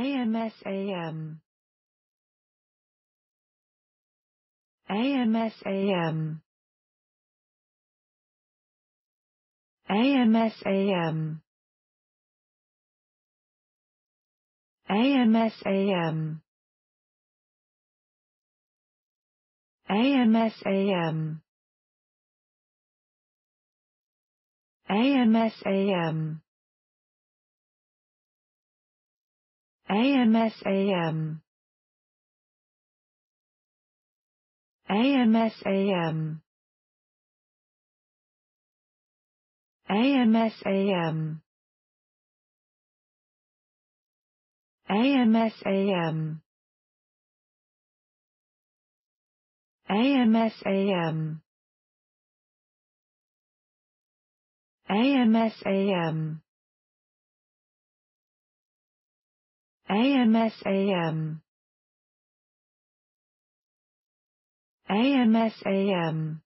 AMSAM AMSAM AMSAM AMSAM AMSAM AMSAM AMSAM AMSAM AMSAM AMSAM AMSAM AMSAM AMSAM AMSAM AMSAM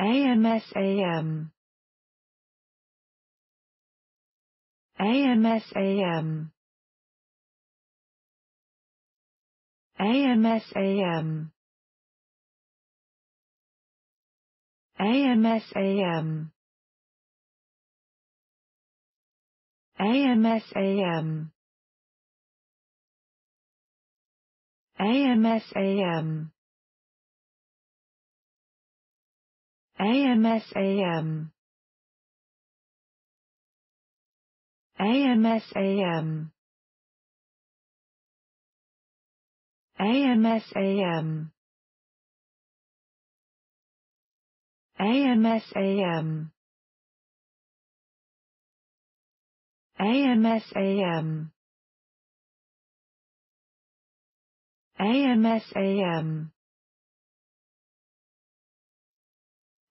AMSAM AMSAM AMSAM AMSAM AMSAM AMSAM AMSAM AMSAM AMSAM AMSAM AMSAM AMSAM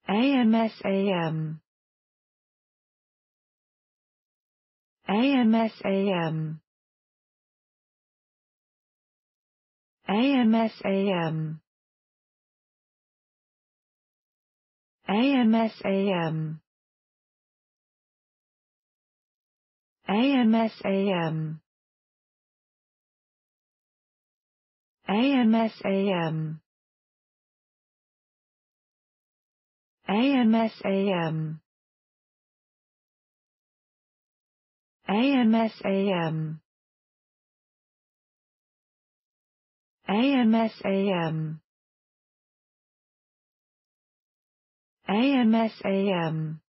AMSAM AMSAM AMSAM AMSAM AMSAM AMSAM AMSAM AMSAM AMSAM